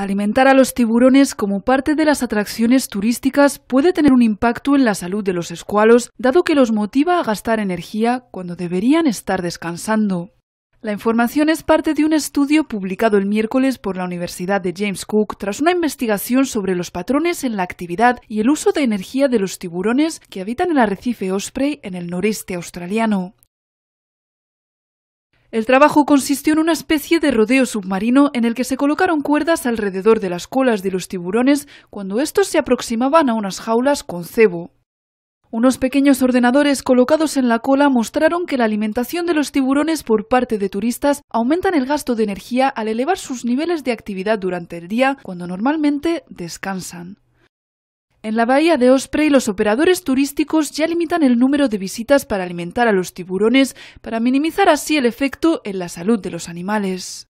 Alimentar a los tiburones como parte de las atracciones turísticas puede tener un impacto en la salud de los escualos, dado que los motiva a gastar energía cuando deberían estar descansando. La información es parte de un estudio publicado el miércoles por la Universidad de James Cook tras una investigación sobre los patrones en la actividad y el uso de energía de los tiburones que habitan el arrecife Osprey en el noreste australiano. El trabajo consistió en una especie de rodeo submarino en el que se colocaron cuerdas alrededor de las colas de los tiburones cuando estos se aproximaban a unas jaulas con cebo. Unos pequeños ordenadores colocados en la cola mostraron que la alimentación de los tiburones por parte de turistas aumentan el gasto de energía al elevar sus niveles de actividad durante el día cuando normalmente descansan. En la bahía de Osprey, los operadores turísticos ya limitan el número de visitas para alimentar a los tiburones para minimizar así el efecto en la salud de los animales.